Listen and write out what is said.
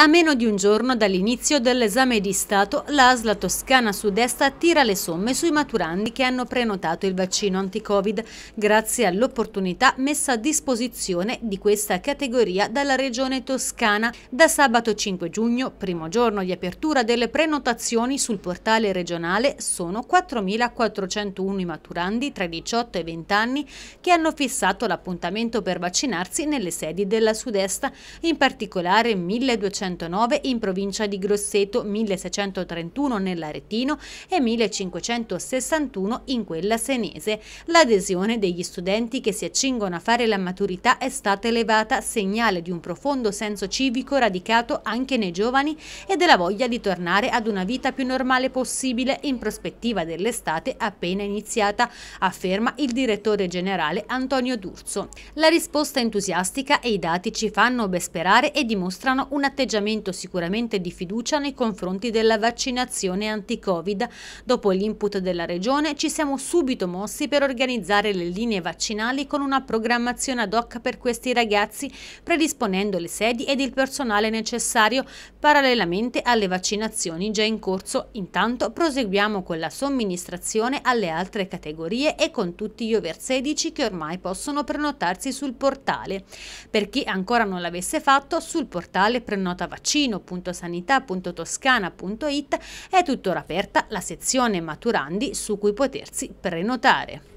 A meno di un giorno dall'inizio dell'esame di Stato, l'ASLA Toscana Sud-Est attira le somme sui maturandi che hanno prenotato il vaccino anti-Covid, grazie all'opportunità messa a disposizione di questa categoria dalla Regione Toscana. Da sabato 5 giugno, primo giorno di apertura delle prenotazioni sul portale regionale, sono 4.401 i maturandi tra i 18 e i 20 anni che hanno fissato l'appuntamento per vaccinarsi nelle sedi della Sud-Est, in particolare 1.200 1609 in provincia di Grosseto, 1631 nell'Aretino e 1561 in quella senese. L'adesione degli studenti che si accingono a fare la maturità è stata elevata, segnale di un profondo senso civico radicato anche nei giovani e della voglia di tornare ad una vita più normale possibile in prospettiva dell'estate appena iniziata, afferma il direttore generale Antonio D'Urso. La risposta entusiastica e i dati ci fanno besperare e dimostrano un atteggiamento atteggiamento sicuramente di fiducia nei confronti della vaccinazione anti-Covid. Dopo l'input della Regione ci siamo subito mossi per organizzare le linee vaccinali con una programmazione ad hoc per questi ragazzi, predisponendo le sedi ed il personale necessario parallelamente alle vaccinazioni già in corso. Intanto proseguiamo con la somministrazione alle altre categorie e con tutti gli over 16 che ormai possono prenotarsi sul portale. Per chi ancora non l'avesse fatto, sul portale prenota vaccino.sanità.toscana.it è tuttora aperta la sezione maturandi su cui potersi prenotare.